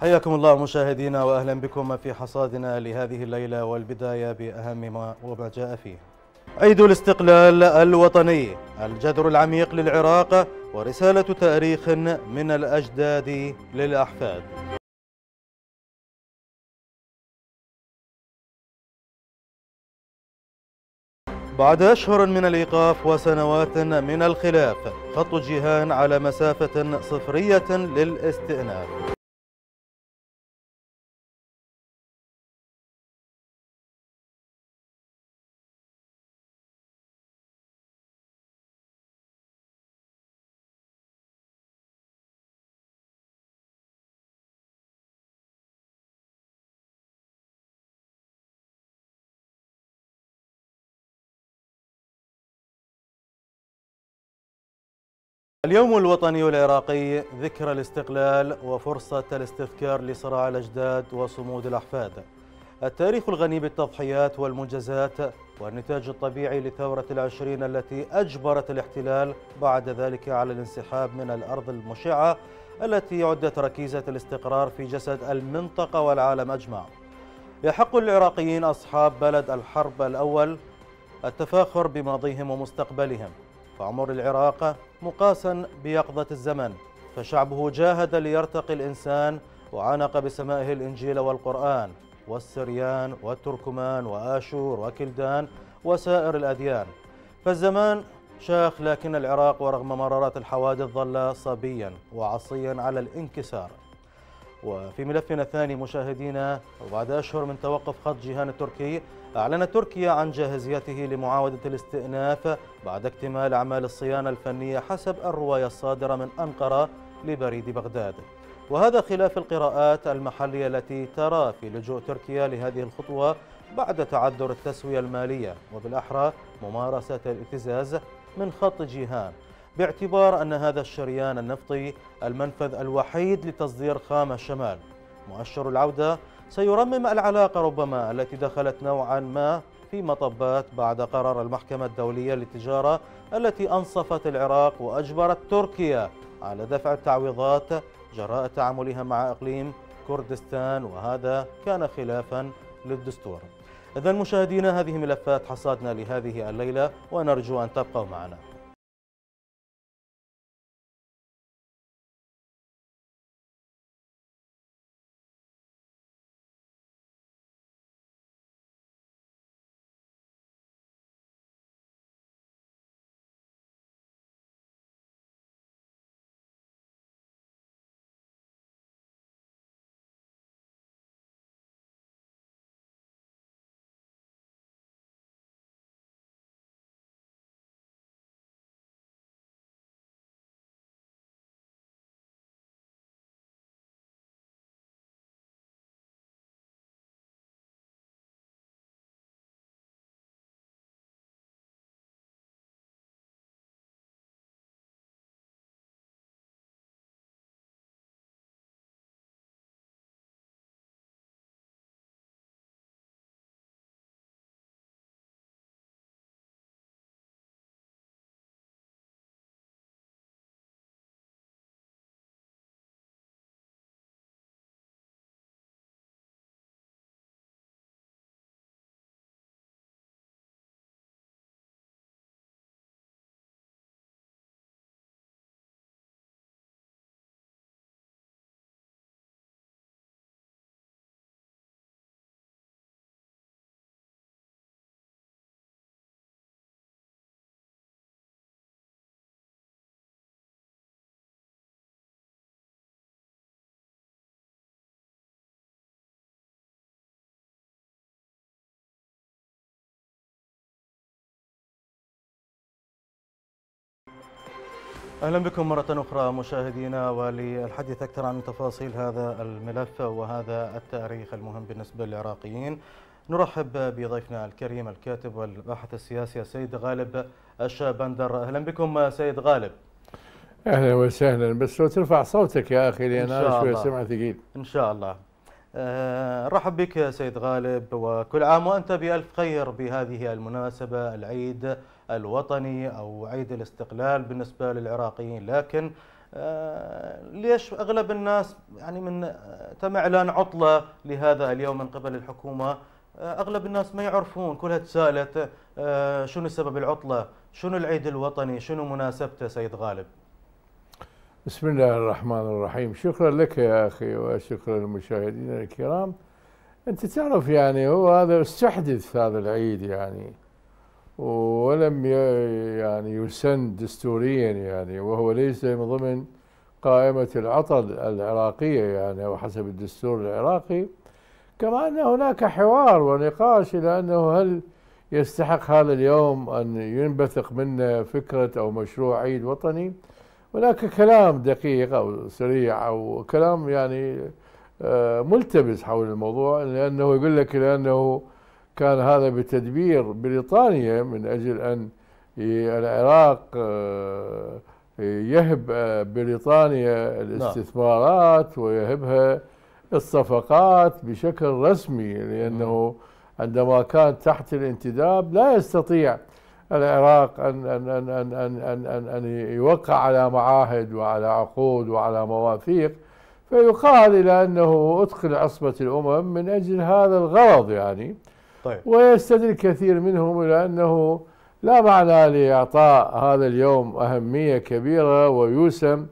حياكم الله مشاهدينا واهلا بكم في حصادنا لهذه الليله والبدايه باهم ما وما جاء فيه. عيد الاستقلال الوطني، الجذر العميق للعراق ورساله تاريخ من الاجداد للاحفاد. بعد أشهر من الإيقاف وسنوات من الخلاف خط جيهان على مسافة صفرية للاستئناف اليوم الوطني العراقي ذكرى الاستقلال وفرصة الاستذكار لصراع الأجداد وصمود الأحفاد التاريخ الغني بالتضحيات والمنجزات والنتاج الطبيعي لثورة العشرين التي أجبرت الاحتلال بعد ذلك على الانسحاب من الأرض المشعة التي عدت ركيزة الاستقرار في جسد المنطقة والعالم أجمع يحق للعراقيين أصحاب بلد الحرب الأول التفاخر بماضيهم ومستقبلهم فعمر العراق مقاسا بيقظة الزمن فشعبه جاهد ليرتقي الإنسان وعانق بسمائه الإنجيل والقرآن والسريان والتركمان وآشور وكلدان وسائر الأديان فالزمان شاخ لكن العراق ورغم مرارات الحوادث ظل صبيا وعصيا على الانكسار وفي ملفنا الثاني مشاهدينا وبعد أشهر من توقف خط جيهان التركي أعلنت تركيا عن جاهزيته لمعاودة الاستئناف بعد اكتمال أعمال الصيانة الفنية حسب الرواية الصادرة من أنقرة لبريد بغداد وهذا خلاف القراءات المحلية التي ترى في لجوء تركيا لهذه الخطوة بعد تعذر التسوية المالية وبالأحرى ممارسة الابتزاز من خط جيهان باعتبار أن هذا الشريان النفطي المنفذ الوحيد لتصدير خام الشمال مؤشر العودة سيرمم العلاقة ربما التي دخلت نوعا ما في مطبات بعد قرار المحكمة الدولية للتجارة التي أنصفت العراق وأجبرت تركيا على دفع التعويضات جراء تعاملها مع إقليم كردستان وهذا كان خلافا للدستور إذا مشاهدينا هذه ملفات حصادنا لهذه الليلة ونرجو أن تبقوا معنا أهلا بكم مرة أخرى مشاهدينا وللحديث أكثر عن تفاصيل هذا الملف وهذا التاريخ المهم بالنسبة للعراقيين نرحب بضيفنا الكريم الكاتب والباحث السياسي السيد غالب الشابندر أهلا بكم سيد غالب أهلا وسهلا بس لو ترفع صوتك يا أخي لأن أنا شوية سمع ثقيل إن شاء الله نرحب آه، بك سيد غالب وكل عام وأنت بألف خير بهذه المناسبة العيد الوطني أو عيد الاستقلال بالنسبة للعراقيين لكن آه، ليش اغلب الناس يعني من آه، تم اعلان عطله لهذا اليوم من قبل الحكومه آه، اغلب الناس ما يعرفون كلها تسالت شنو سبب العطله شنو العيد الوطني شنو مناسبته سيد غالب بسم الله الرحمن الرحيم شكرا لك يا اخي وشكرا للمشاهدين الكرام انت تعرف يعني هو هذا استحدث هذا العيد يعني ولم يعني يسن دستوريا يعني وهو ليس من ضمن قائمة العطل العراقية يعني أو حسب الدستور العراقي كما أن هناك حوار ونقاش إلى أنه هل يستحق هذا اليوم أن ينبثق منه فكرة أو مشروع عيد وطني هناك كلام دقيق أو سريع أو كلام يعني آه، ملتبس حول الموضوع لأنه يقول لك لأنه كان هذا بتدبير بريطانيا من أجل أن العراق آه، يهب آه، بريطانيا نعم. الاستثمارات ويهبها الصفقات بشكل رسمي لأنه عندما كان تحت الانتداب لا يستطيع العراق أن أن أن أن أن أن, أن, أن يوقع على معاهد وعلى عقود وعلى مواثيق فيقال إلى أنه أدخل عصبة الأمم من أجل هذا الغرض يعني طيب. ويستدل كثير منهم إلى أنه لا معنى لإعطاء هذا اليوم أهمية كبيرة ويوسم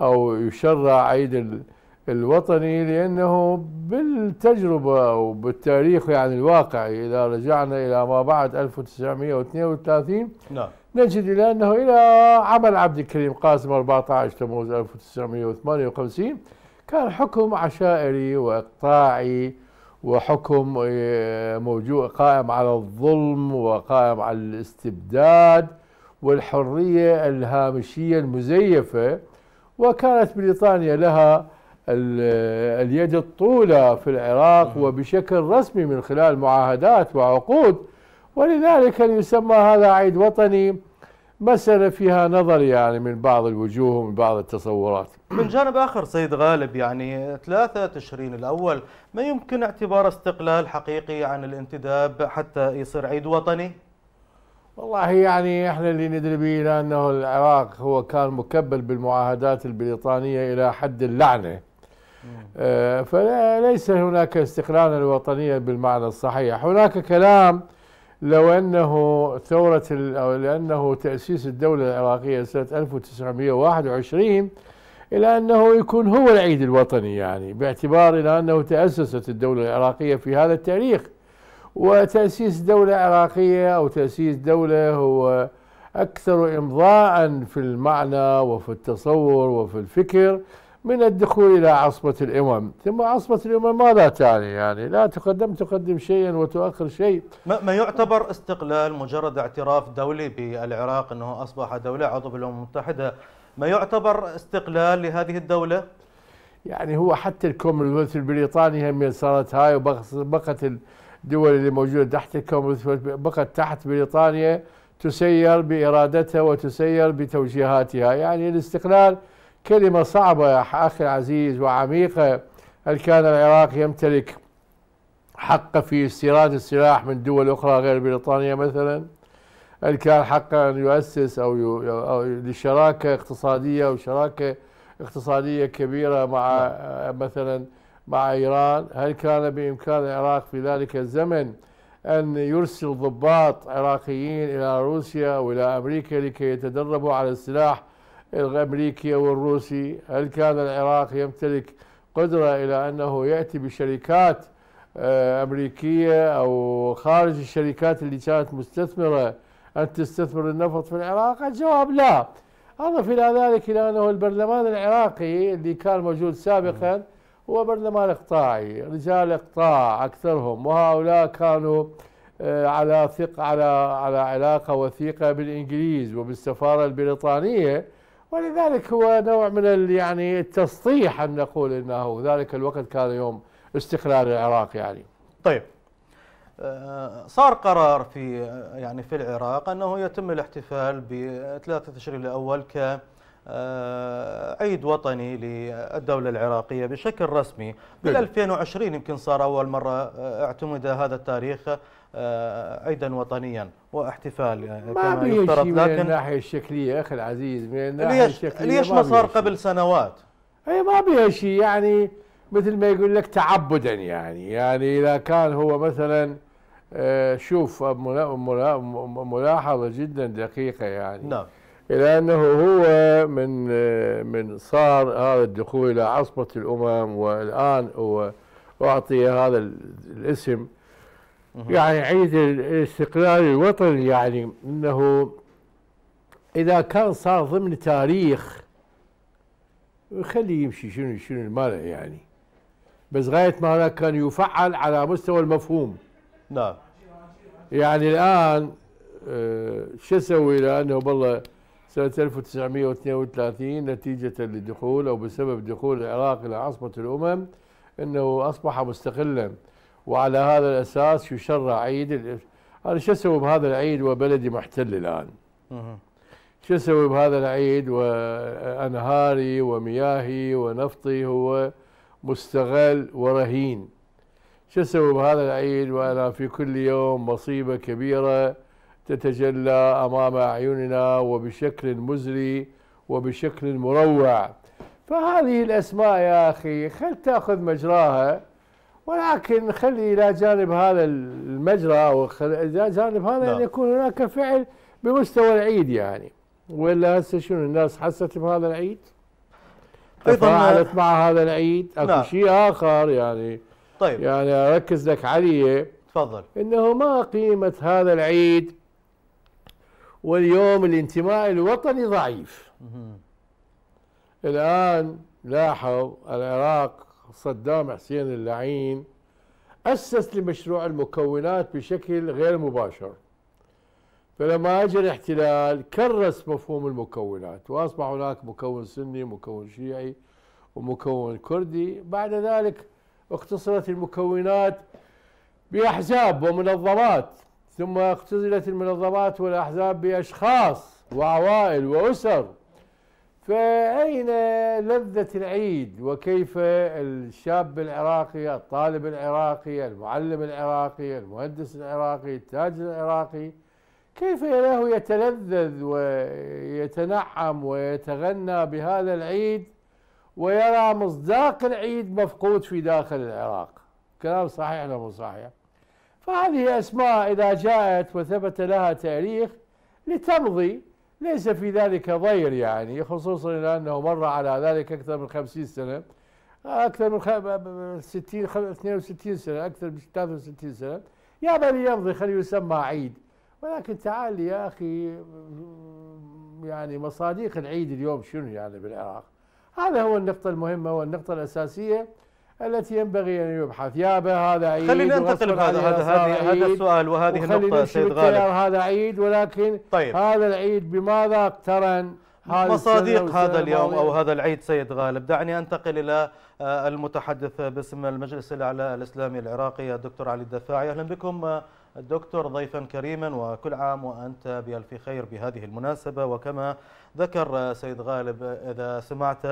أو يشرع عيد الوطني لأنه بالتجربة وبالتاريخ يعني الواقعي إذا رجعنا إلى ما بعد 1932 نعم نجد إلى أنه إلى عمل عبد الكريم قاسم 14 تموز 1958 كان حكم عشائري وإقطاعي وحكم آه، موجود قائم على الظلم وقائم على الاستبداد والحرية الهامشية المزيفة وكانت بريطانيا لها اليد الطولة في العراق وبشكل رسمي من خلال معاهدات وعقود ولذلك يسمى هذا عيد وطني مسألة فيها نظر يعني من بعض الوجوه ومن بعض التصورات من جانب آخر سيد غالب يعني 3 تشرين الأول ما يمكن اعتبار استقلال حقيقي عن الانتداب حتى يصير عيد وطني والله يعني احنا اللي ندري به لانه العراق هو كان مكبل بالمعاهدات البريطانيه الى حد اللعنه. آه، فليس هناك استقلال الوطنيه بالمعنى الصحيح، هناك كلام لو أنه ثورة أو لأنه تأسيس الدولة العراقية سنة 1921 إلى أنه يكون هو العيد الوطني يعني باعتبار إلى أنه تأسست الدولة العراقية في هذا التاريخ وتأسيس دولة عراقية أو تأسيس دولة هو أكثر إمضاء في المعنى وفي التصور وفي الفكر من الدخول إلى عصبة الأمم ثم عصبة الأمم ماذا تعني يعني لا تقدم تقدم شيئا وتؤخر شيء ما يعتبر استقلال مجرد اعتراف دولي بالعراق أنه أصبح دولة عضو بالأمم المتحدة ما يعتبر استقلال لهذه الدولة يعني هو حتى الكومنولث البريطاني هم صارت هاي وبقت الدول اللي موجودة تحت الكومنولث بقت تحت بريطانيا تسير بإرادتها وتسير بتوجيهاتها يعني الاستقلال كلمة صعبة يا أخي العزيز وعميقة هل كان العراق يمتلك حق في استيراد السلاح من دول أخرى غير بريطانيا مثلا هل كان حقا أن يؤسس أو, أو لشراكة اقتصادية أو شراكة اقتصادية كبيرة مع نعم. مثلا مع إيران هل كان بإمكان العراق في ذلك الزمن أن يرسل ضباط عراقيين إلى روسيا وإلى أمريكا لكي يتدربوا على السلاح الامريكي والروسي هل كان العراق يمتلك قدره الى انه ياتي بشركات آه، امريكيه او خارج الشركات اللي كانت مستثمره ان تستثمر النفط في العراق؟ الجواب لا. اضف الى ذلك الى انه البرلمان العراقي اللي كان موجود سابقا هو برلمان اقطاعي، رجال اقطاع اكثرهم وهؤلاء كانوا آه، على ثق على على علاقه وثيقه بالانجليز وبالسفاره البريطانيه ولذلك هو نوع من يعني التسطيح أن نقول أنه ذلك الوقت كان يوم استقلال العراق يعني طيب آه، صار قرار في يعني في العراق انه يتم الاحتفال ب 3 تشرين الاول ك آه، عيد وطني للدوله العراقيه بشكل رسمي بال 2020 يمكن صار اول مره آه، اعتمد هذا التاريخ آه، عيدا وطنيا واحتفال آه، كما يفترض لكن من الناحيه الشكليه اخي العزيز من الناحيه ليش الشكليه ليش ما صار قبل سنوات؟ اي ما بيها شيء يعني مثل ما يقول لك تعبدا يعني يعني اذا كان هو مثلا آه، شوف ملاحظه جدا دقيقه يعني نعم الى انه هو من من صار هذا الدخول الى عصبه الامم والان هو اعطي هذا الاسم يعني عيد الاستقلال الوطني يعني انه اذا كان صار ضمن تاريخ خليه يمشي شنو شنو المال يعني بس غايه ما هذا كان يفعل على مستوى المفهوم نعم يعني الان آه، شو اسوي لانه والله سنه 1932 نتيجه لدخول او بسبب دخول العراق الى عاصمه الامم انه اصبح مستقلا وعلى هذا الاساس يشرع عيد انا شو اسوي بهذا العيد وبلدي محتل الان؟ شو اسوي بهذا العيد وانهاري ومياهي ونفطي هو مستغل ورهين شو اسوي بهذا العيد وانا في كل يوم مصيبه كبيره تتجلى امام اعيننا وبشكل مزري وبشكل مروع فهذه الاسماء يا اخي خل تاخذ مجراها ولكن خلي الى جانب هذا المجرى او الى جانب هذا ان نعم. يكون هناك فعل بمستوى العيد يعني ولا هسه شنو الناس حست بهذا العيد؟ طيب، تفاعلت مع هذا العيد اكو نعم. شيء اخر يعني طيب يعني اركز لك عليه تفضل انه ما قيمه هذا العيد واليوم الانتماء الوطني ضعيف الان لاحظ العراق صدام حسين اللعين أسس لمشروع المكونات بشكل غير مباشر فلما أجى الاحتلال كرس مفهوم المكونات وأصبح هناك مكون سني مكون شيعي ومكون كردي بعد ذلك اختصرت المكونات بأحزاب ومنظمات ثم اختزلت المنظمات والأحزاب بأشخاص وعوائل وأسر فأين لذة العيد وكيف الشاب العراقي الطالب العراقي المعلم العراقي المهندس العراقي التاجر العراقي كيف له يتلذذ ويتنعم ويتغنى بهذا العيد ويرى مصداق العيد مفقود في داخل العراق كلام صحيح ولا مو صحيح فهذه أسماء إذا جاءت وثبت لها تاريخ لتمضي ليس في ذلك ضير يعني خصوصا أنه مر على ذلك أكثر من خمسين سنة أكثر من ستين اثنين وستين سنة أكثر من ثلاثة وستين سنة يا بني يمضي خلي يسمى عيد ولكن تعال يا أخي يعني مصادق العيد اليوم شنو يعني بالعراق هذا هو النقطة المهمة والنقطة الأساسية التي ينبغي ان يبحث يا به هذا عيد خلينا ننتقل هذا هذا هذا السؤال وهذه النقطه سيد غالب هذا عيد ولكن طيب هذا العيد بماذا اقترن مصادق هذا اليوم او هذا العيد سيد غالب دعني انتقل الى آه، المتحدث باسم المجلس الاعلى الاسلامي العراقي الدكتور علي الدفاعي اهلا بكم آه، الدكتور ضيفا كريما وكل عام وأنت بألف خير بهذه المناسبة وكما ذكر سيد غالب إذا سمعت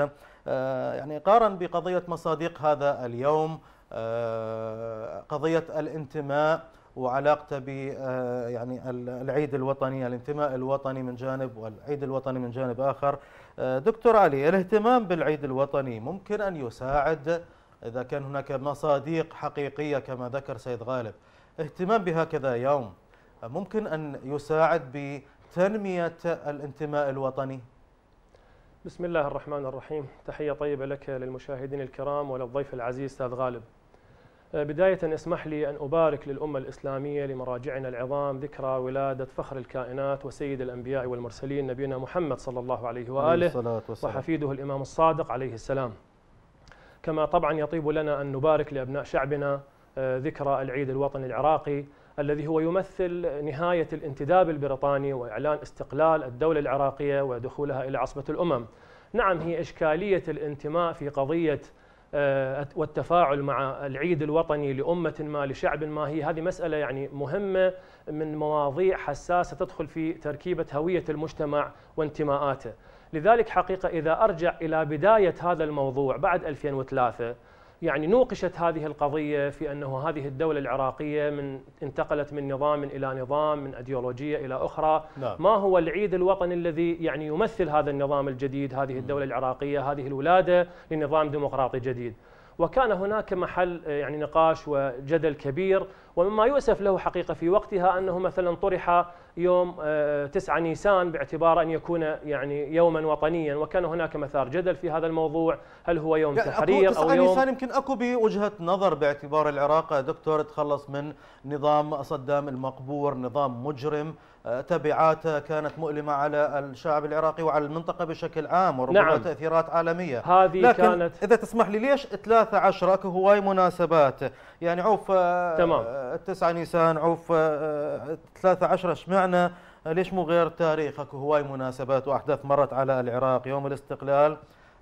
آه، يعني قارن بقضية مصادق هذا اليوم آه، قضية الانتماء وعلاقته ب آه، يعني العيد الوطني الانتماء الوطني من جانب والعيد الوطني من جانب آخر دكتور علي الاهتمام بالعيد الوطني ممكن أن يساعد إذا كان هناك مصادق حقيقية كما ذكر سيد غالب اهتمام بهكذا يوم ممكن أن يساعد بتنمية الانتماء الوطني؟ بسم الله الرحمن الرحيم تحية طيبة لك للمشاهدين الكرام وللضيف العزيز أستاذ غالب أه، بداية اسمح لي أن أبارك للأمة الإسلامية لمراجعنا العظام ذكرى ولادة فخر الكائنات وسيد الأنبياء والمرسلين نبينا محمد صلى الله عليه وآله وحفيده الإمام الصادق عليه السلام كما طبعا يطيب لنا أن نبارك لأبناء شعبنا ذكرى العيد الوطني العراقي الذي هو يمثل نهاية الانتداب البريطاني وإعلان استقلال الدولة العراقية ودخولها إلى عصبة الأمم نعم هي إشكالية الانتماء في قضية آه، والتفاعل مع العيد الوطني لأمة ما لشعب ما هي هذه مسألة يعني مهمة من مواضيع حساسة تدخل في تركيبة هوية المجتمع وانتماءاته لذلك حقيقة إذا أرجع إلى بداية هذا الموضوع بعد 2003 يعني نوقشت هذه القضية في أنه هذه الدولة العراقية من انتقلت من نظام إلى نظام من أديولوجية إلى أخرى نعم. ما هو العيد الوطني الذي يعني يمثل هذا النظام الجديد هذه الدولة العراقية هذه الولادة لنظام ديمقراطي جديد وكان هناك محل آه، يعني نقاش وجدل كبير ومما يؤسف له حقيقة في وقتها أنه مثلا طرح يوم 9 آه، نيسان باعتبار أن يكون يعني يوما وطنيا وكان هناك مثار جدل في هذا الموضوع هل هو يوم يعني تحرير أو يوم نيسان يمكن أكو بوجهة نظر باعتبار العراق دكتور تخلص من نظام صدام المقبور نظام مجرم آه، تبعات كانت مؤلمة على الشعب العراقي وعلى المنطقة بشكل عام وربما نعم. تأثيرات عالمية هذه لكن كانت إذا تسمح لي ليش 13 اكو هواي مناسبات يعني عوف آه، تمام 9 آه، نيسان عوف 13 شمعنا ليش مو غير تاريخ اكو هواي مناسبات واحداث مرت على العراق يوم الاستقلال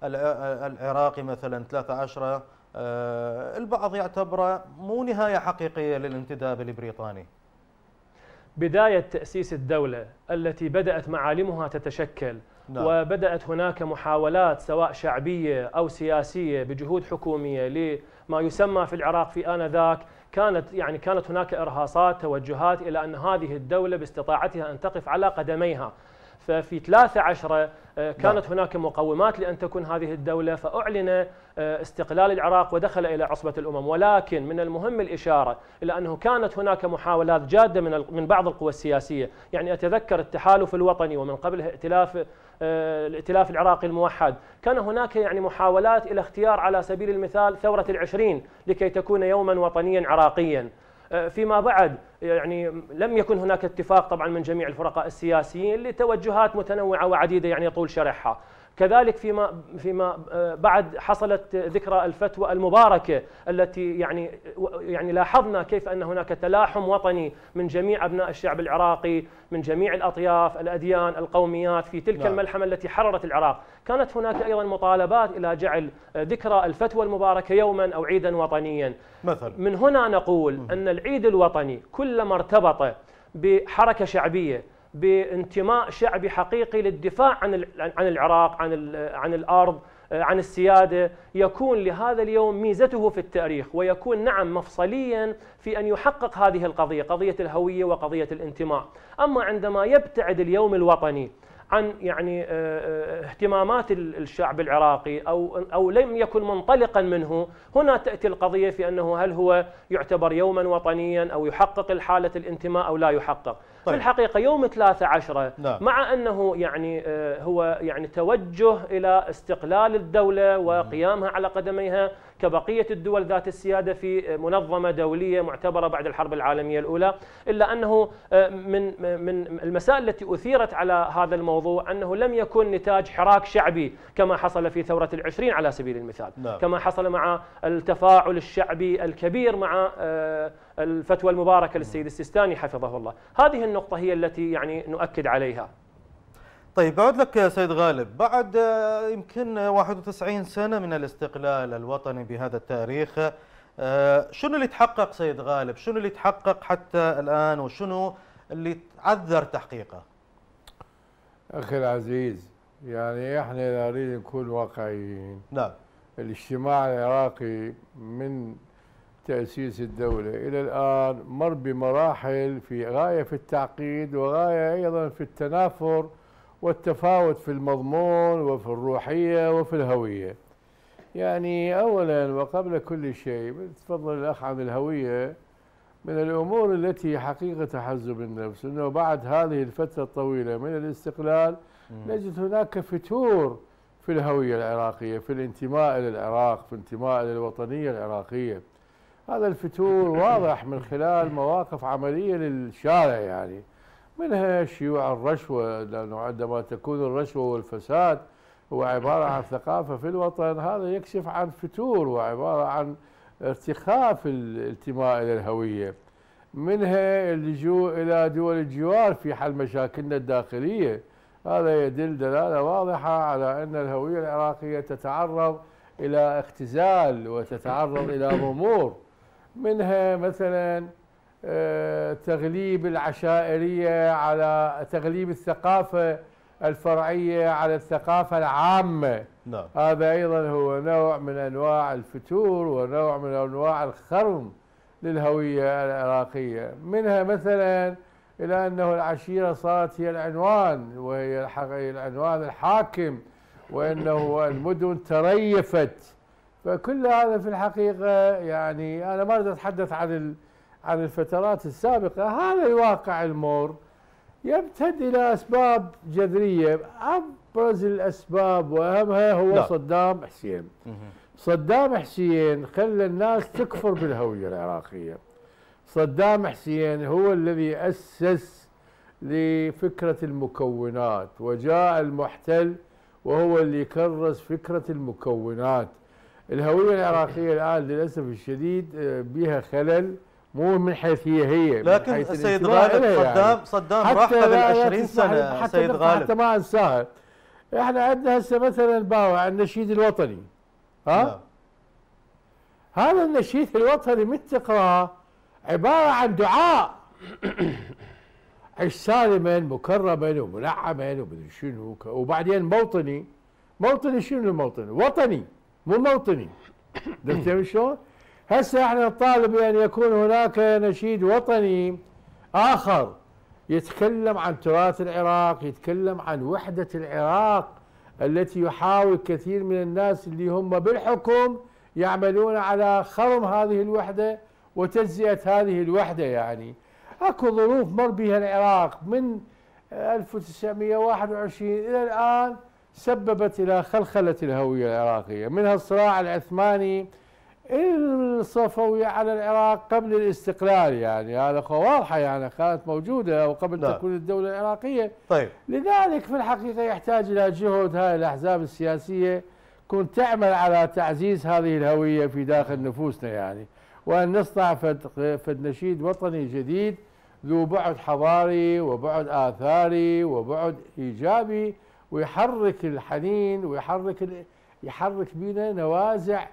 العراقي مثلا 13 البعض يعتبره مو نهاية حقيقية للانتداب البريطاني بداية تأسيس الدولة التي بدأت معالمها تتشكل نعم. وبدأت هناك محاولات سواء شعبية أو سياسية بجهود حكومية لما يسمى في العراق في آنذاك كانت يعني كانت هناك إرهاصات توجهات إلى أن هذه الدولة باستطاعتها أن تقف على قدميها ففي 13 آه، كانت نعم. هناك مقومات لأن تكون هذه الدولة فأعلن آه، استقلال العراق ودخل إلى عصبة الأمم ولكن من المهم الإشارة إلى أنه كانت هناك محاولات جادة من من بعض القوى السياسية يعني أتذكر التحالف الوطني ومن قبله ائتلاف آه، الائتلاف العراقي الموحد كان هناك يعني محاولات إلى اختيار على سبيل المثال ثورة العشرين لكي تكون يوما وطنيا عراقيا آه، فيما بعد يعني لم يكن هناك اتفاق طبعا من جميع الفرقاء السياسيين لتوجهات متنوعه وعديده يعني يطول شرحها كذلك فيما فيما آه، بعد حصلت ذكرى الفتوى المباركه التي يعني يعني لاحظنا كيف ان هناك تلاحم وطني من جميع ابناء الشعب العراقي من جميع الاطياف، الاديان، القوميات في تلك نعم. الملحمه التي حررت العراق، كانت هناك ايضا مطالبات الى جعل ذكرى الفتوى المباركه يوما او عيدا وطنيا. مثلا من هنا نقول ان العيد الوطني كلما ارتبط بحركه شعبيه بانتماء شعبي حقيقي للدفاع عن عن العراق عن عن الارض آه، عن السياده يكون لهذا اليوم ميزته في التاريخ ويكون نعم مفصليا في ان يحقق هذه القضيه قضيه الهويه وقضيه الانتماء اما عندما يبتعد اليوم الوطني عن يعني آه، آه، اهتمامات الشعب العراقي او او لم يكن منطلقا منه هنا تاتي القضيه في انه هل هو يعتبر يوما وطنيا او يحقق الحاله الانتماء او لا يحقق طيب. في الحقيقه يوم 13 نعم. مع انه يعني آه، هو يعني توجه الى استقلال الدوله وقيامها على قدميها كبقية الدول ذات السيادة في منظمة دولية معتبرة بعد الحرب العالمية الأولى إلا أنه آه، من, من المسائل التي أثيرت على هذا الموضوع أنه لم يكن نتاج حراك شعبي كما حصل في ثورة العشرين على سبيل المثال نعم. كما حصل مع التفاعل الشعبي الكبير مع آه، الفتوى المباركة للسيد السيستاني حفظه الله هذه النقطة هي التي يعني نؤكد عليها طيب بعد لك سيد غالب بعد آه، يمكن 91 آه، سنة من الاستقلال الوطني بهذا التاريخ آه، شنو اللي تحقق سيد غالب شنو اللي تحقق حتى الآن وشنو اللي تعذر تحقيقه أخي العزيز يعني احنا نريد نكون واقعيين نعم الاجتماع العراقي من تأسيس الدولة إلى الآن مر بمراحل في غاية في التعقيد وغاية أيضا في التنافر والتفاوت في المضمون وفي الروحية وفي الهوية يعني أولا وقبل كل شيء تفضل الأخ عن الهوية من الأمور التي حقيقة تحز بالنفس أنه بعد هذه الفترة الطويلة من الاستقلال نجد هناك فتور في الهوية العراقية في الانتماء للعراق في الانتماء للوطنية العراقية هذا الفتور واضح من خلال مواقف عملية للشارع يعني منها شيوع الرشوة لأنه عندما تكون الرشوة والفساد هو عبارة عن ثقافة في الوطن هذا يكشف عن فتور وعبارة عن ارتخاء في الانتماء إلى الهوية منها اللجوء إلى دول الجوار في حل مشاكلنا الداخلية هذا يدل دلالة واضحة على أن الهوية العراقية تتعرض إلى اختزال وتتعرض إلى ضمور منها مثلاً آه، تغليب العشائرية على تغليب الثقافة الفرعية على الثقافة العامة نعم. هذا أيضا هو نوع من أنواع الفتور ونوع من أنواع الخرم للهوية العراقية منها مثلا إلى أنه العشيرة صارت هي العنوان وهي العنوان الحاكم وأنه المدن تريفت فكل هذا في الحقيقة يعني أنا ما أريد أتحدث عن عن الفترات السابقة هذا الواقع المر يمتد إلى أسباب جذرية أبرز الأسباب وأهمها هو لا. صدام حسين صدام حسين خلى الناس تكفر بالهوية العراقية صدام حسين هو الذي أسس لفكرة المكونات وجاء المحتل وهو اللي كرس فكرة المكونات الهوية العراقية الآن للأسف الشديد آه، بها خلل مو من حيث هي هي لكن السيد غالب صدام يعني. صدام راح قبل 20 سنه سيد غالب حتى ما انساها احنا عندنا هسه مثلا باوع النشيد الوطني ها لا. نعم. هذا النشيد الوطني من تقراه عباره عن دعاء عش سالما مكرما ومنعما ومدري شنو وبعدين موطني موطني شنو الموطني؟ وطني مو موطني عرفت شلون؟ هسه احنا نطالب بان يعني يكون هناك نشيد وطني اخر يتكلم عن تراث العراق يتكلم عن وحدة العراق التي يحاول كثير من الناس اللي هم بالحكم يعملون على خرم هذه الوحدة وتجزئة هذه الوحدة يعني اكو ظروف مر بها العراق من 1921 إلى الآن سببت إلى خلخلة الهوية العراقية منها الصراع العثماني الصفوي على العراق قبل الاستقلال يعني هذا واضحه يعني كانت موجوده وقبل نعم. تكون الدوله العراقيه طيب لذلك في الحقيقه يحتاج الى جهد هذه الاحزاب السياسيه تكون تعمل على تعزيز هذه الهويه في داخل نفوسنا يعني وان نصنع فد نشيد وطني جديد ذو بعد حضاري وبعد اثاري وبعد ايجابي ويحرك الحنين ويحرك يحرك بينا نوازع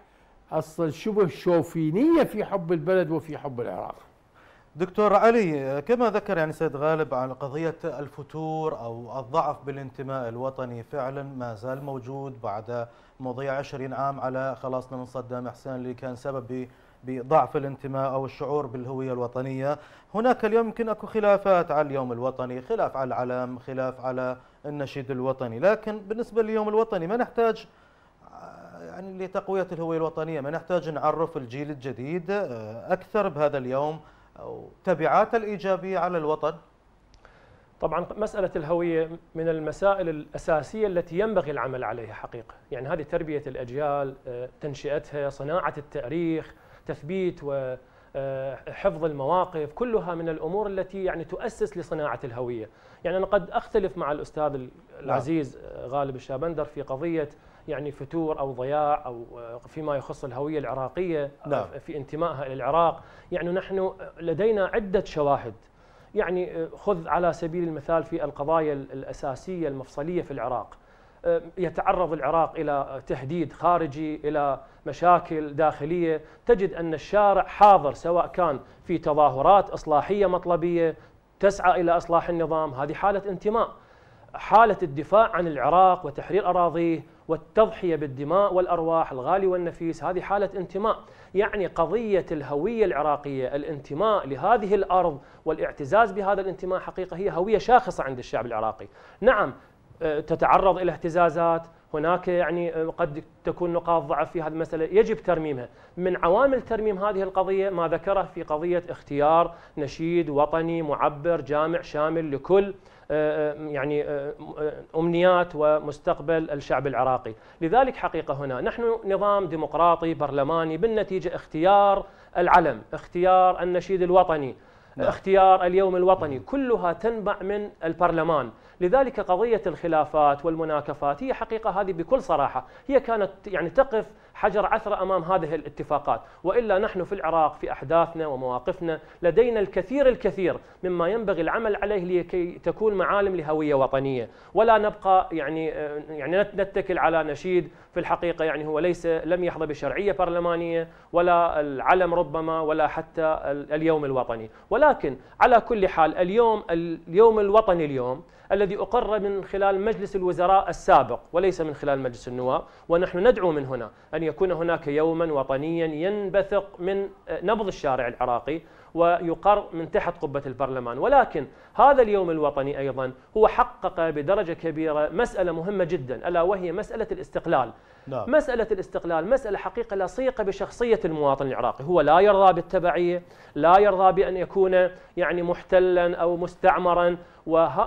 أصلا شبه شوفينية في حب البلد وفي حب العراق دكتور علي كما ذكر يعني سيد غالب عن قضية الفتور أو الضعف بالانتماء الوطني فعلا ما زال موجود بعد مضي عشرين عام على خلاصنا من صدام حسين اللي كان سبب بضعف الانتماء أو الشعور بالهوية الوطنية هناك اليوم يمكن أكو خلافات على اليوم الوطني خلاف على العلم خلاف على النشيد الوطني لكن بالنسبة لليوم الوطني ما نحتاج يعني لتقوية الهوية الوطنية ما نحتاج نعرف الجيل الجديد آه، أكثر بهذا اليوم أو تبعات الإيجابية على الوطن طبعا مسألة الهوية من المسائل الأساسية التي ينبغي العمل عليها حقيقة يعني هذه تربية الأجيال آه، تنشئتها صناعة التاريخ تثبيت و آه، حفظ المواقف كلها من الامور التي يعني تؤسس لصناعه الهويه، يعني انا قد اختلف مع الاستاذ نعم. العزيز غالب الشابندر في قضيه يعني فتور او ضياع او آه، فيما يخص الهويه العراقيه آه، نعم. في انتمائها الى العراق، يعني نحن لدينا عده شواهد يعني آه، خذ على سبيل المثال في القضايا الاساسيه المفصليه في العراق يتعرض العراق الى تهديد خارجي الى مشاكل داخليه تجد ان الشارع حاضر سواء كان في تظاهرات اصلاحيه مطلبيه تسعى الى اصلاح النظام هذه حاله انتماء حاله الدفاع عن العراق وتحرير اراضيه والتضحية بالدماء والأرواح الغالي والنفيس هذه حالة انتماء يعني قضية الهوية العراقية الانتماء لهذه الأرض والاعتزاز بهذا الانتماء حقيقة هي هوية شاخصة عند الشعب العراقي نعم آه، تتعرض إلى اهتزازات هناك يعني آه، قد تكون نقاط ضعف في هذه المسألة يجب ترميمها من عوامل ترميم هذه القضية ما ذكره في قضية اختيار نشيد وطني معبر جامع شامل لكل آه، آه، يعني آه، أمنيات ومستقبل الشعب العراقي لذلك حقيقة هنا نحن نظام ديمقراطي برلماني بالنتيجة اختيار العلم اختيار النشيد الوطني نعم. اختيار اليوم الوطني كلها تنبع من البرلمان لذلك قضية الخلافات والمناكفات هي حقيقة هذه بكل صراحة هي كانت يعني تقف حجر عثرة أمام هذه الاتفاقات وإلا نحن في العراق في أحداثنا ومواقفنا لدينا الكثير الكثير مما ينبغي العمل عليه لكي تكون معالم لهوية وطنية ولا نبقى يعني يعني نتكل على نشيد في الحقيقة يعني هو ليس لم يحظى بشرعية برلمانية ولا العلم ربما ولا حتى اليوم الوطني ولكن على كل حال اليوم اليوم الوطني اليوم الذي أقر من خلال مجلس الوزراء السابق وليس من خلال مجلس النواب ونحن ندعو من هنا أن يكون هناك يوما وطنيا ينبثق من آه، نبض الشارع العراقي ويقر من تحت قبة البرلمان ولكن هذا اليوم الوطني أيضا هو حقق بدرجة كبيرة مسألة مهمة جدا ألا وهي مسألة الاستقلال نعم. مسألة الاستقلال مسألة حقيقة لصيقة بشخصية المواطن العراقي هو لا يرضى بالتبعية لا يرضى بأن يكون يعني محتلا أو مستعمرا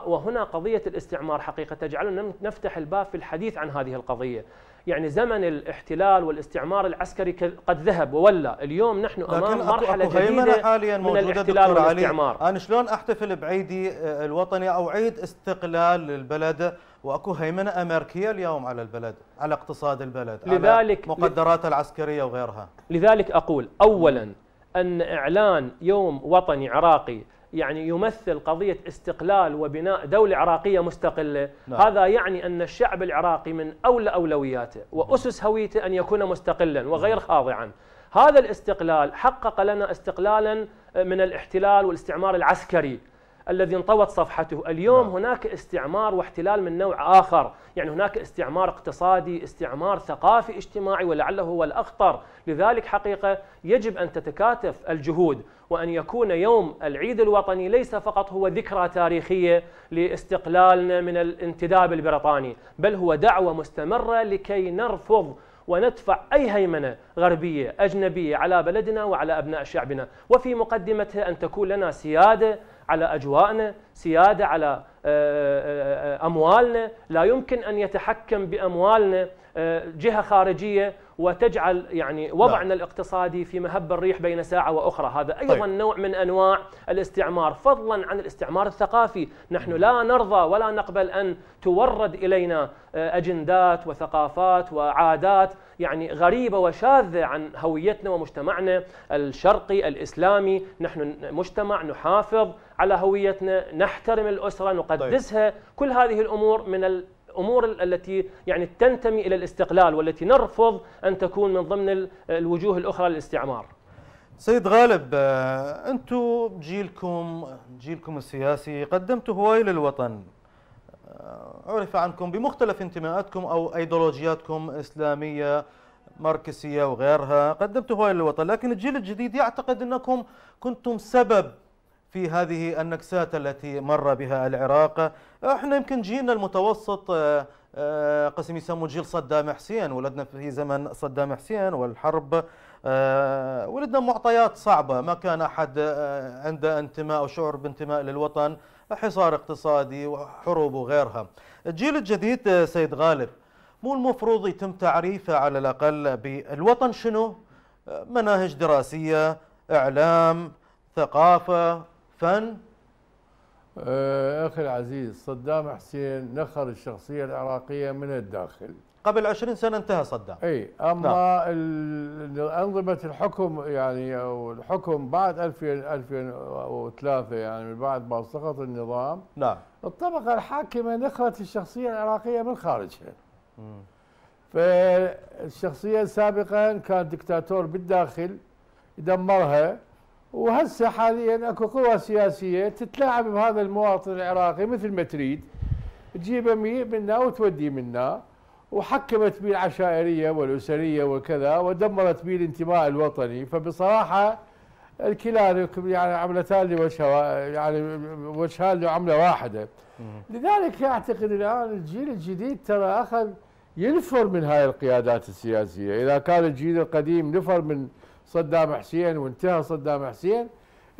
وهنا قضية الاستعمار حقيقة تجعلنا نفتح الباب في الحديث عن هذه القضية يعني زمن الاحتلال والاستعمار العسكري قد ذهب وولى اليوم نحن امام لكن مرحله أكو جديده حاليا من الاحتلال والاستعمار علي. انا شلون احتفل بعيدي آه، الوطني او عيد استقلال البلد واكو هيمنه امريكيه اليوم على البلد على اقتصاد البلد لذلك على مقدراتها العسكريه وغيرها لذلك اقول اولا ان اعلان يوم وطني عراقي يعني يمثل قضية استقلال وبناء دولة عراقية مستقلة نعم. هذا يعني أن الشعب العراقي من أولى أولوياته وأسس هويته أن يكون مستقلا وغير نعم. خاضعا هذا الاستقلال حقق لنا استقلالا آه، من الاحتلال والاستعمار العسكري الذي انطوت صفحته اليوم نعم. هناك استعمار واحتلال من نوع آخر يعني هناك استعمار اقتصادي استعمار ثقافي اجتماعي ولعله هو الأخطر لذلك حقيقة يجب أن تتكاتف الجهود وأن يكون يوم العيد الوطني ليس فقط هو ذكرى تاريخية لاستقلالنا من الانتداب البريطاني بل هو دعوة مستمرة لكي نرفض وندفع أي هيمنة غربية أجنبية على بلدنا وعلى أبناء شعبنا وفي مقدمتها أن تكون لنا سيادة على أجواءنا سيادة على آه، آه، آه، أموالنا لا يمكن أن يتحكم بأموالنا جهه خارجيه وتجعل يعني وضعنا لا. نعم. الاقتصادي في مهب الريح بين ساعه واخرى، هذا ايضا طيب. نوع من انواع الاستعمار، فضلا عن الاستعمار الثقافي، نحن لا نرضى ولا نقبل ان تورد الينا آه، اجندات وثقافات وعادات يعني غريبه وشاذه عن هويتنا ومجتمعنا الشرقي الاسلامي، نحن مجتمع نحافظ على هويتنا، نحترم الاسره، نقدسها، طيب. كل هذه الامور من الأمور التي يعني تنتمي إلى الاستقلال والتي نرفض أن تكون من ضمن الوجوه الأخرى للاستعمار سيد غالب آه، أنتم جيلكم جيلكم السياسي قدمتوا هواي للوطن آه، عرف عنكم بمختلف انتماءاتكم أو أيديولوجياتكم إسلامية ماركسية وغيرها قدمتوا هواي للوطن لكن الجيل الجديد يعتقد أنكم كنتم سبب في هذه النكسات التي مر بها العراق احنا يمكن جيلنا المتوسط آه، آه، قسم يسموه جيل صدام حسين ولدنا في زمن صدام حسين والحرب آه، ولدنا معطيات صعبة ما كان أحد عنده انتماء أو شعور بانتماء للوطن حصار اقتصادي وحروب وغيرها الجيل الجديد سيد غالب مو المفروض يتم تعريفه على الأقل بالوطن شنو مناهج دراسية إعلام ثقافة فن آه، أخي العزيز صدام حسين نخر الشخصية العراقية من الداخل قبل 20 سنة انتهى صدام أي أما نعم. أنظمة الحكم يعني أو الحكم بعد 2000 2003 يعني بعد ما سقط النظام نعم الطبقة الحاكمة نخرت الشخصية العراقية من خارجها فالشخصية سابقا كان دكتاتور بالداخل يدمرها وهسه حاليا اكو قوى سياسيه تتلاعب بهذا المواطن العراقي مثل ما تريد تجيبه منا وتوديه منا وحكمت به العشائريه والاسريه وكذا ودمرت به الانتماء الوطني فبصراحه الكلان يعني عملتان لوجه يعني وجهان لعمله واحده لذلك اعتقد الان الجيل الجديد ترى اخذ ينفر من هاي القيادات السياسيه اذا كان الجيل القديم نفر من صدام حسين وانتهى صدام حسين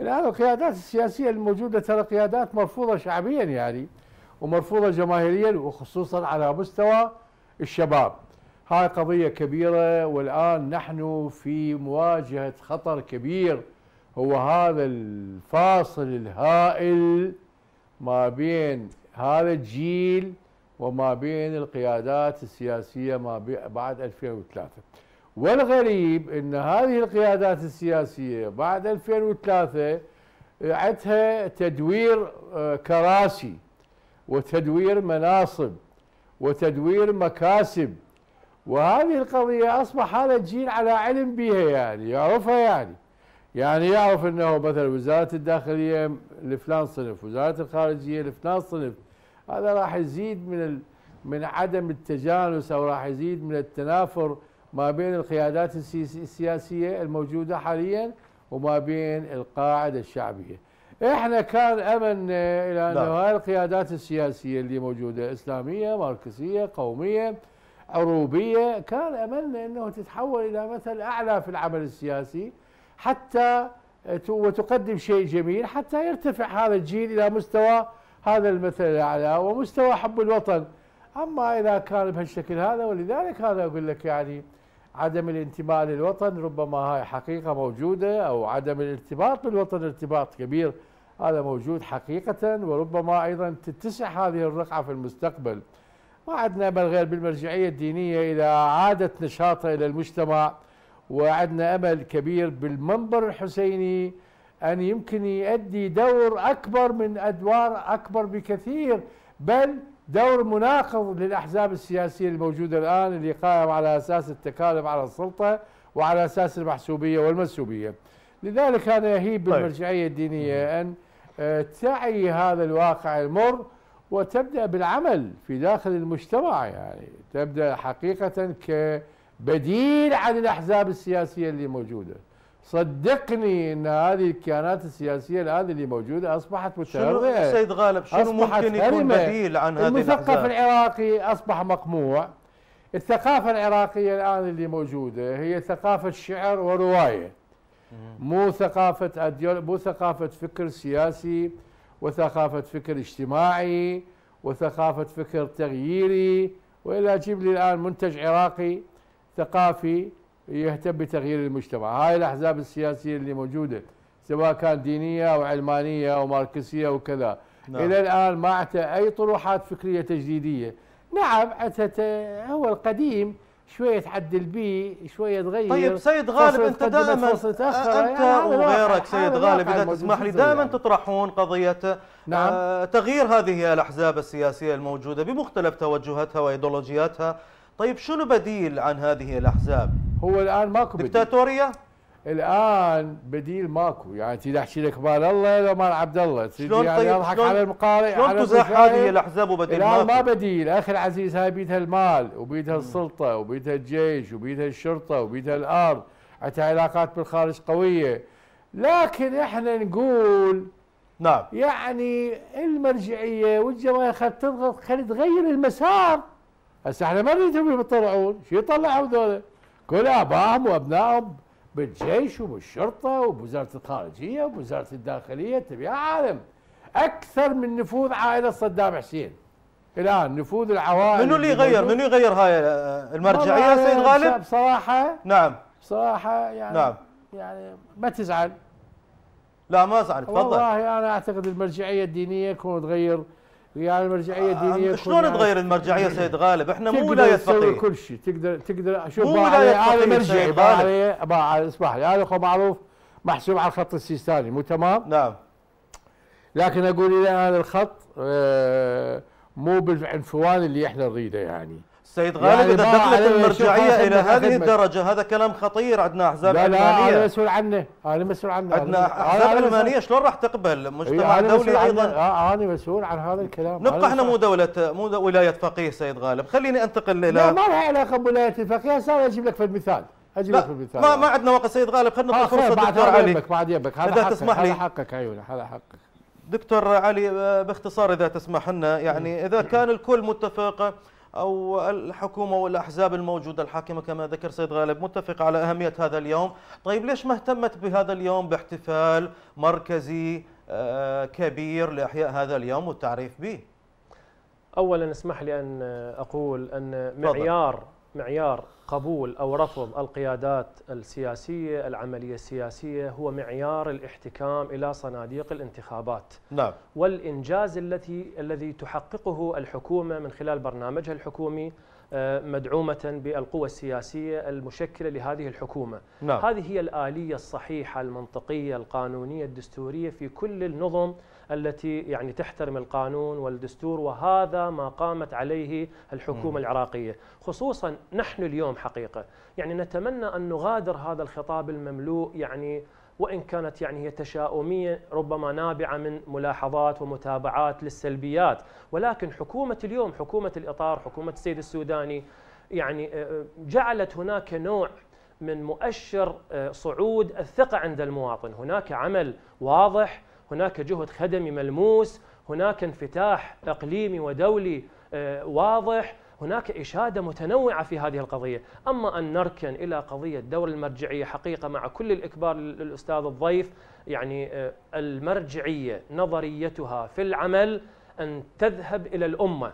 الآن القيادات السياسية الموجودة ترى قيادات مرفوضة شعبيا يعني ومرفوضة جماهيريا وخصوصا على مستوى الشباب هاي قضية كبيرة والآن نحن في مواجهة خطر كبير هو هذا الفاصل الهائل ما بين هذا الجيل وما بين القيادات السياسية ما بعد 2003 والغريب ان هذه القيادات السياسيه بعد 2003 عندها تدوير آه، كراسي وتدوير مناصب وتدوير مكاسب وهذه القضيه اصبح هذا الجيل على علم بها يعني يعرفها يعني يعني يعرف انه مثلا وزاره الداخليه لفلان صنف، وزاره الخارجيه لفلان صنف، هذا راح يزيد من من عدم التجانس او راح يزيد من التنافر ما بين القيادات السياسية الموجودة حاليا وما بين القاعدة الشعبية احنا كان املنا آه، الى انه نعم. هاي القيادات السياسيه اللي موجوده اسلاميه ماركسيه قوميه عروبيه كان املنا انه تتحول الى مثل اعلى في العمل السياسي حتى آه، وتقدم شيء جميل حتى يرتفع هذا الجيل الى مستوى هذا المثل الاعلى ومستوى حب الوطن اما اذا كان بهالشكل هذا ولذلك هذا اقول لك يعني عدم الانتماء للوطن ربما هاي حقيقة موجودة أو عدم الارتباط بالوطن ارتباط كبير هذا موجود حقيقة وربما أيضا تتسع هذه الرقعة في المستقبل ما عندنا أمل غير بالمرجعية الدينية إذا عادت نشاطها إلى المجتمع وعندنا أمل كبير بالمنبر الحسيني أن يمكن يؤدي دور أكبر من أدوار أكبر بكثير بل دور مناقض للأحزاب السياسية الموجودة الآن اللي قائم على أساس التكالب على السلطة وعلى أساس المحسوبية والمنسوبية لذلك أنا اهيب طيب. بالمرجعية الدينية أن آه، تعي هذا الواقع المر وتبدأ بالعمل في داخل المجتمع يعني تبدأ حقيقة كبديل عن الأحزاب السياسية اللي موجودة صدقني ان هذه الكيانات السياسيه الان اللي موجوده اصبحت متهرمه شنو سيد غالب شنو ممكن يكون بديل عن هذه المثقف العراقي اصبح مقموع الثقافه العراقيه الان اللي موجوده هي ثقافه شعر وروايه مو ثقافه أديول مو ثقافه فكر سياسي وثقافه فكر اجتماعي وثقافه فكر تغييري والا جيب لي الان منتج عراقي ثقافي يهتم بتغيير المجتمع هاي الأحزاب السياسية اللي موجودة سواء كان دينية أو علمانية أو ماركسية وكذا نعم. إلى الآن ما عندها أي طروحات فكرية تجديدية نعم هو القديم شوية تعدل بيه شوية تغير طيب سيد غالب أنت دائما أنت يعني وغيرك سيد غالب إذا تسمح لي دائما يعني. تطرحون قضية آه، نعم. آه تغيير هذه الأحزاب السياسية الموجودة بمختلف توجهاتها وإيدولوجياتها طيب شنو بديل عن هذه الأحزاب هو الآن ماكو بديل دكتاتورية الان بديل ماكو يعني تريد احكي لك مال الله لو مال عبد الله تريد يعني طيب يضحك على المقارئ شلون تزح هذه الاحزاب وبديل الان ما بديل اخي العزيز هاي بيدها المال وبيدها السلطه وبيدها الجيش وبيدها الشرطه وبيدها الارض عندها علاقات بالخارج قويه لكن احنا نقول نعم يعني المرجعيه والجماهير خلت تضغط خلي تغير المسار هسه احنا ما نريدهم يطلعون شو يطلعوا ذولا كل ابائهم وابنائهم بالجيش وبالشرطه وبوزاره الخارجيه وبوزاره الداخليه تبي عالم اكثر من نفوذ عائله صدام حسين الان نفوذ العوائل منو اللي يغير منو يغير هاي المرجعيه سيد غالب بصراحه نعم بصراحه يعني نعم يعني ما تزعل لا ما ازعل تفضل والله انا اعتقد المرجعيه الدينيه كون تغير ويا المرجعيه آه شلون تغير المرجعيه سيد غالب؟ احنا مو ولايه فقيه تقدر كل شيء تقدر تقدر شوف مو ولايه فقيه اسمح لي هذا اخو معروف محسوب على الخط السيستاني مو تمام؟ نعم لكن اقول الى الان الخط آه، مو بالعنفوان اللي احنا نريده يعني سيد غالب يعني اذا دخلت المرجعيه الى هذه الدرجه هذا كلام خطير عندنا احزاب لا لا انا مسؤول عنه انا مسؤول عنه عندنا احزاب علمانيه شلون راح تقبل مجتمع إيه، دولي ايضا آه، انا مسؤول عن هذا الكلام نبقى احنا مو دوله مو ولايه فقيه سيد غالب خليني انتقل الى لا ما لها علاقه بولايه الفقيه هسه اجيب لك في المثال اجيب لك في المثال ما, ما عندنا وقت سيد غالب خلينا نعطي فرصه دكتور علي بعد يمك بعد يمك هذا حقك ايوه هذا حقك دكتور علي آه، باختصار اذا تسمح لنا يعني اذا كان الكل متفق أو الحكومة والأحزاب الموجودة الحاكمة كما ذكر سيد غالب متفق على أهمية هذا اليوم طيب ليش ما اهتمت بهذا اليوم باحتفال مركزي آه، كبير لإحياء هذا اليوم والتعريف به أولا اسمح لي أن أقول أن معيار معيار قبول أو رفض القيادات السياسية العملية السياسية هو معيار الاحتكام إلى صناديق الانتخابات نعم. والإنجاز التي الذي تحققه الحكومة من خلال برنامجها الحكومي آه، مدعومة بالقوى السياسية المشكلة لهذه الحكومة نعم. هذه هي الآلية الصحيحة المنطقية القانونية الدستورية في كل النظم التي يعني تحترم القانون والدستور وهذا ما قامت عليه الحكومة العراقية خصوصا نحن اليوم حقيقة يعني نتمنى أن نغادر هذا الخطاب المملوء يعني وإن كانت يعني هي تشاؤمية ربما نابعة من ملاحظات ومتابعات للسلبيات ولكن حكومة اليوم حكومة الإطار حكومة السيد السوداني يعني آه، جعلت هناك نوع من مؤشر آه، صعود الثقة عند المواطن هناك عمل واضح هناك جهد خدمي ملموس هناك انفتاح اقليمي ودولي آه، واضح هناك إشادة متنوعة في هذه القضية أما أن نركن إلى قضية دور المرجعية حقيقة مع كل الإكبار للأستاذ الضيف يعني آه، المرجعية نظريتها في العمل أن تذهب إلى الأمة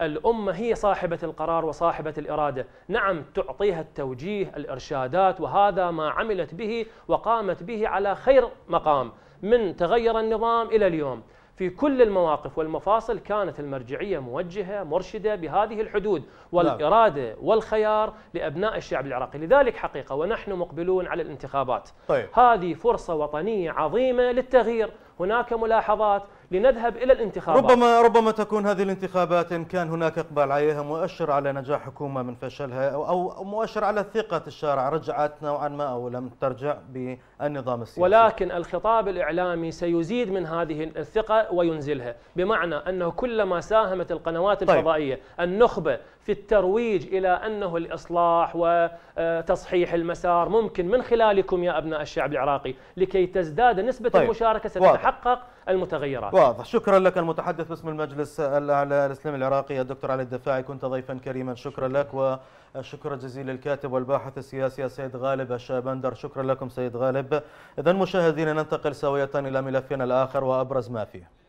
الأمة هي صاحبة القرار وصاحبة الإرادة نعم تعطيها التوجيه الإرشادات وهذا ما عملت به وقامت به على خير مقام من تغير النظام إلى اليوم في كل المواقف والمفاصل كانت المرجعية موجهة مرشدة بهذه الحدود والإرادة نعم. والخيار لأبناء الشعب العراقي لذلك حقيقة ونحن مقبلون على الانتخابات طيب. هذه فرصة وطنية عظيمة للتغيير هناك ملاحظات لنذهب إلى الانتخابات ربما ربما تكون هذه الانتخابات إن كان هناك إقبال عليها مؤشر على نجاح حكومة من فشلها أو مؤشر على ثقة الشارع رجعت نوعا ما أو لم ترجع بالنظام السياسي ولكن الخطاب الإعلامي سيزيد من هذه الثقة وينزلها بمعنى أنه كلما ساهمت القنوات طيب. الفضائية طيب. النخبة في الترويج إلى أنه الإصلاح وتصحيح المسار ممكن من خلالكم يا أبناء الشعب العراقي لكي تزداد نسبة طيب. المشاركة ستتحقق واضح. المتغيرات واضح شكرا لك المتحدث باسم المجلس الأعلى الإسلامي العراقي الدكتور علي الدفاعي كنت ضيفا كريما شكرا لك وشكرا جزيلا للكاتب والباحث السياسي السيد غالب الشابندر شكرا لكم سيد غالب إذا مشاهدينا ننتقل سوية إلى ملفنا الآخر وأبرز ما فيه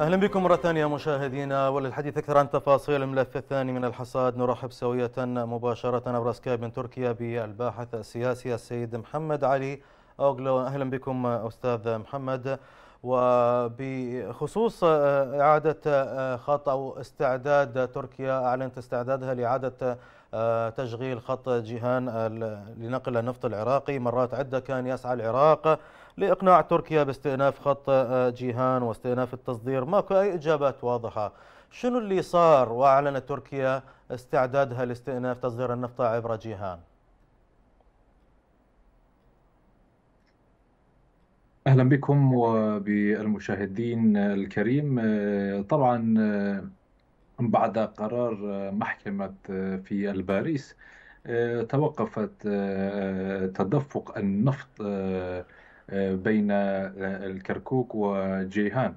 أهلا بكم مرة ثانية مشاهدينا وللحديث أكثر عن تفاصيل الملف الثاني من الحصاد نرحب سوية مباشرة عبر سكايب من تركيا بالباحث السياسي السيد محمد علي أوغلو أهلا بكم أستاذ محمد وبخصوص إعادة خط أو استعداد تركيا أعلنت استعدادها لإعادة تشغيل خط جيهان لنقل النفط العراقي مرات عدة كان يسعى العراق لإقناع تركيا باستئناف خط آه، جيهان واستئناف التصدير ماكو أي إجابات واضحة شنو اللي صار وأعلنت تركيا استعدادها لاستئناف تصدير النفط عبر جيهان اهلا بكم وبالمشاهدين الكريم آه، طبعا آه، بعد قرار محكمة في الباريس توقفت تدفق النفط آه، بين آه، الكركوك وجيهان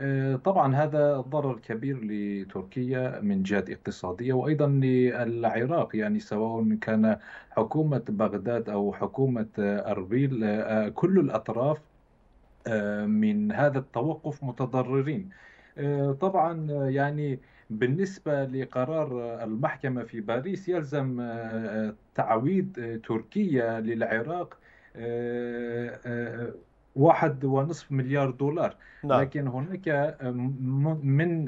آه، طبعا هذا ضرر كبير لتركيا من جهة اقتصادية وأيضا للعراق يعني سواء كان حكومة بغداد أو حكومة أربيل كل الأطراف من هذا التوقف متضررين طبعا يعني بالنسبة لقرار المحكمة في باريس يلزم تعويض تركيا للعراق آه، آه، آه، واحد ونصف مليار دولار نعم. لكن هناك من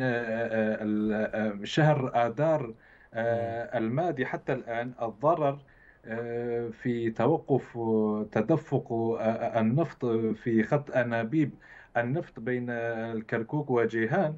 شهر آذار الماضي حتى الآن الضرر في توقف تدفق النفط في خط أنابيب النفط بين الكركوك وجيهان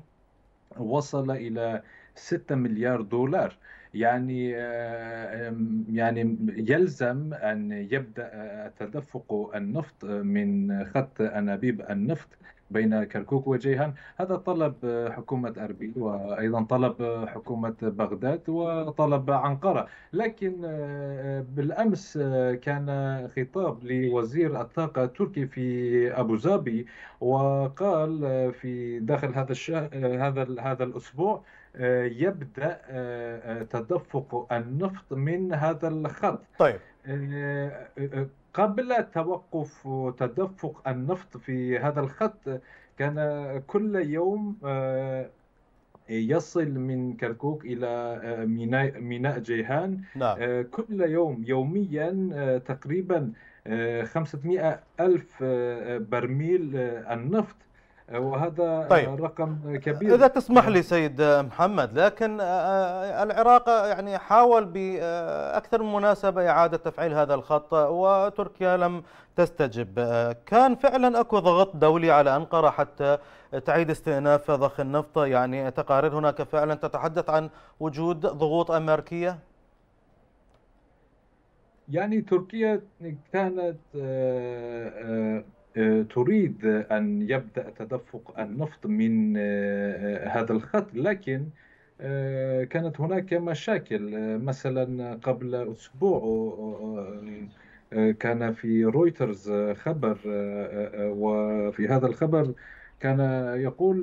وصل إلى 6 مليار دولار يعني آه، يعني يلزم ان يبدا تدفق النفط من خط انابيب النفط بين كركوك وجيهان هذا طلب حكومة أربيل وأيضا طلب حكومة بغداد وطلب أنقرة لكن آه، آه، بالأمس كان خطاب لوزير الطاقة التركي في أبو ظبي وقال في داخل هذا هذا هذا الأسبوع آه، يبدا آه، آه، تدفق النفط من هذا الخط طيب قبل توقف تدفق النفط في هذا الخط كان كل يوم يصل من كركوك الى ميناء ميناء جيهان نعم. كل يوم يوميا تقريبا 500 ألف برميل النفط وهذا آه، طيب. رقم كبير اذا تسمح لي نعم. سيد محمد لكن آه، آه، العراق يعني حاول باكثر من مناسبه اعاده تفعيل هذا الخط وتركيا لم تستجب كان فعلا اكو ضغط دولي على انقره حتى تعيد استئناف ضخ النفط يعني تقارير هناك فعلا تتحدث عن وجود ضغوط امريكيه يعني تركيا كانت آه، تريد أن يبدأ تدفق النفط من آه، آه، هذا الخط لكن كانت هناك مشاكل مثلا قبل أسبوع كان في رويترز خبر وفي هذا الخبر كان يقول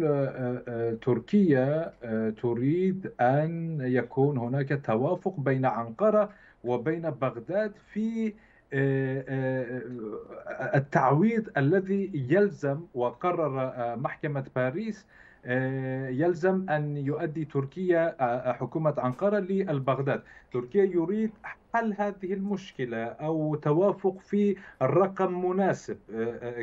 تركيا تريد أن يكون هناك توافق بين أنقرة وبين بغداد في آه، آه، آه، التعويض الذي يلزم وقرر محكمة باريس يلزم أن يؤدي تركيا حكومة أنقرة للبغداد تركيا يريد حل هذه المشكلة أو توافق في الرقم مناسب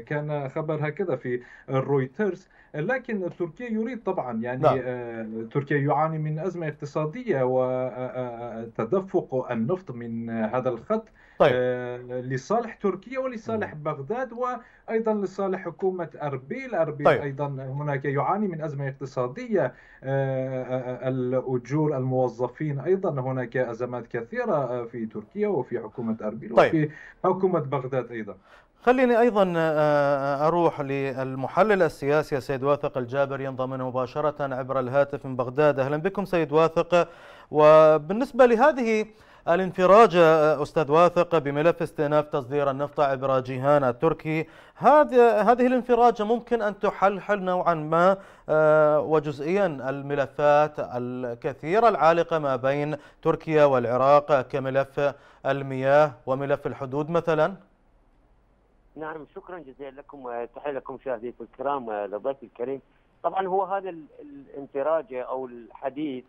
كان خبر هكذا في رويترز لكن تركيا يريد طبعا يعني لا. نعم. تركيا يعاني من أزمة اقتصادية وتدفق النفط من هذا الخط طيب. آه، لصالح تركيا ولصالح بغداد وايضا لصالح حكومه اربيل، اربيل طيب. ايضا هناك يعاني من ازمه اقتصاديه آه، آه، الاجور الموظفين ايضا هناك ازمات كثيره في تركيا وفي حكومه اربيل طيب. وفي حكومه بغداد ايضا. خليني ايضا اروح للمحلل السياسي سيد واثق الجابر ينضمنا مباشره عبر الهاتف من بغداد، اهلا بكم سيد واثق وبالنسبه لهذه الانفراج آه، أستاذ واثق بملف استئناف تصدير النفط عبر جيهان التركي هذه هذه الانفراجة ممكن أن تحلحل نوعا ما آه، وجزئيا الملفات الكثيرة العالقة ما بين تركيا والعراق كملف المياه وملف الحدود مثلا نعم شكرا جزيلا لكم تحية لكم مشاهدينا الكرام ولضيفي آه، الكريم طبعا هو هذا الانفراج او الحديث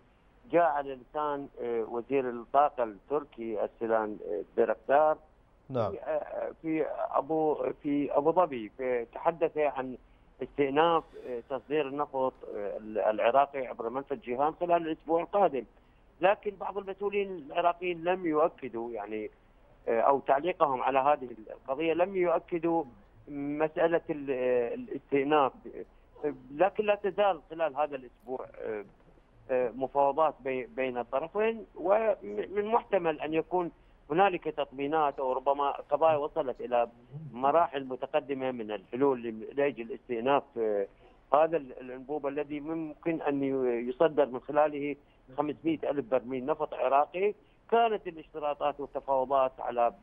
جاء على لسان آه، وزير الطاقه التركي السلان آه، برقدار نعم آه، في ابو في ابو ظبي تحدث عن استئناف تصدير النفط العراقي عبر منفذ جيهان خلال الاسبوع القادم لكن بعض المسؤولين العراقيين لم يؤكدوا يعني او تعليقهم على هذه القضيه لم يؤكدوا مساله الاستئناف لكن لا تزال خلال هذا الاسبوع مفاوضات بين الطرفين ومن محتمل ان يكون هنالك تطمينات او ربما قضايا وصلت الى مراحل متقدمه من الحلول لاجل استئناف آه، هذا الانبوب الذي ممكن ان يصدر من خلاله 500 الف برميل نفط عراقي كانت الاشتراطات والتفاوضات على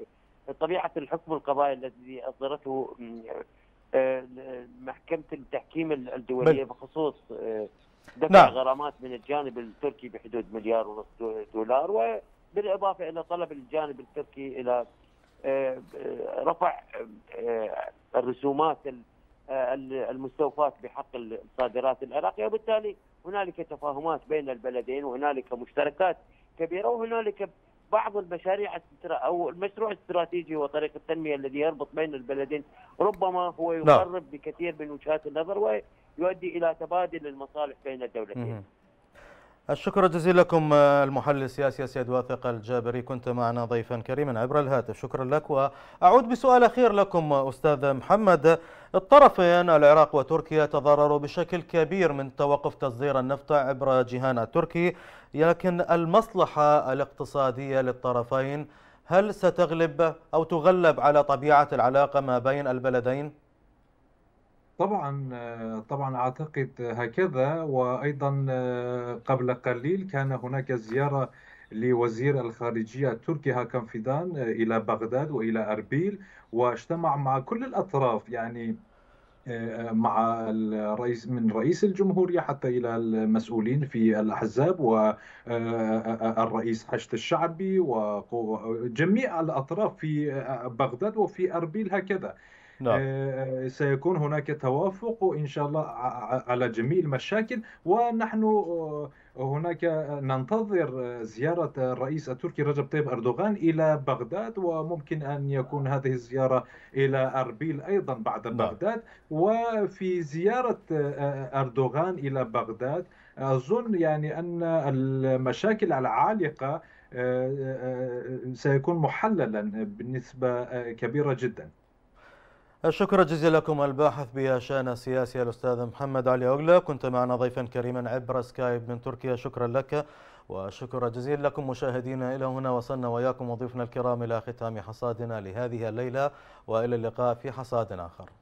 طبيعه الحكم القضائي الذي اصدرته آه، آه، محكمه التحكيم الدوليه بخصوص دفع نعم. غرامات من الجانب التركي بحدود مليار ونص دولار وبالاضافه الى طلب الجانب التركي الى آه، آه، رفع آه، الرسومات المستوفاه بحق الصادرات العراقيه وبالتالي هنالك تفاهمات بين البلدين وهنالك مشتركات كبيره وهنالك بعض المشاريع او المشروع الاستراتيجي وطريق التنميه الذي يربط بين البلدين ربما هو نعم. يقرب بكثير من وجهات النظر يؤدي الى تبادل المصالح بين الدولتين. الشكر جزيلا لكم آه، المحلل السياسي السيد واثق الجابري كنت معنا ضيفا كريما عبر الهاتف شكرا لك وأعود بسؤال أخير لكم آه، أستاذ محمد الطرفين العراق وتركيا تضرروا بشكل كبير من توقف تصدير النفط عبر جهان التركي لكن المصلحة الاقتصادية للطرفين هل ستغلب أو تغلب على طبيعة العلاقة ما بين البلدين؟ طبعا آه، طبعا اعتقد هكذا وايضا آه، قبل قليل كان هناك زياره لوزير الخارجيه التركي هاكان فيدان آه، الى بغداد والى اربيل واجتمع مع كل الاطراف يعني مع الرئيس من رئيس الجمهورية حتى إلى المسؤولين في الأحزاب والرئيس حشد الشعبي وجميع الأطراف في بغداد وفي أربيل هكذا نعم. آه، سيكون هناك توافق إن شاء الله على جميع المشاكل ونحن آه، هناك ننتظر زيارة الرئيس التركي رجب طيب أردوغان إلى بغداد وممكن أن يكون هذه الزيارة إلى أربيل أيضا بعد نعم. بغداد وفي زيارة آه، أردوغان إلى بغداد أظن يعني أن المشاكل العالقة سيكون محللا بنسبة كبيرة جدا شكرا جزيلا لكم الباحث بشان السياسي الاستاذ محمد علي اوغلا كنت معنا ضيفا كريما عبر سكايب من تركيا شكرا لك وشكرا جزيلا لكم مشاهدينا الى هنا وصلنا واياكم وضيفنا الكرام الى ختام حصادنا لهذه الليله والى اللقاء في حصاد اخر